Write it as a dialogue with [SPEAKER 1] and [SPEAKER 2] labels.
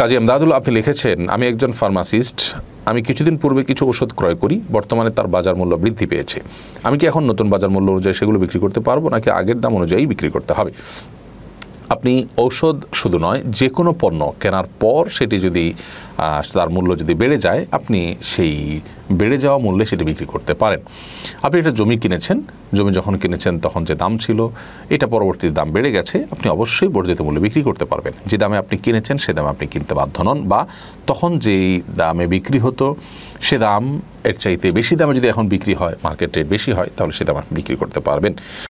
[SPEAKER 1] কাজী আমদাদুল আপনি লিখেছেন আমি একজন ফার্মাসিস্ট আমি কিছুদিন পূর্বে কিছু ওষুধ ক্রয় করি বর্তমানে তার বাজার মূল্য বৃদ্ধি পেয়েছে আমি কি এখন নতুন বাজার মূল্য অনুযায়ী সেগুলো বিক্রি করতে পারবো নাকি আগের দাম অনুযায়ী বিক্রি করতে হবে আপনি ঔষধ শুধু নয় যে কোনো পণ্য কেনার পর সেটি যদি তার মূল্য যদি বেড়ে যায় আপনি সেই বেড়ে যাওয়া মূল্যে সেটি বিক্রি করতে পারেন আপনি এটা জমি কিনেছেন জমি যখন কিনেছেন তখন যে দাম ছিল এটা পরবর্তী দাম বেড়ে গেছে আপনি অবশ্যই বর্ধিত মূল্যে বিক্রি করতে পারবেন যে দামে আপনি কিনেছেন সে দামে আপনি কিনতে বাধ্য নন বা তখন যেই দামে বিক্রি হতো সে দাম এর চাইতে বেশি দামে যদি এখন বিক্রি হয় মার্কেট রেট বেশি হয় তাহলে সে দাম আপনি বিক্রি করতে পারবেন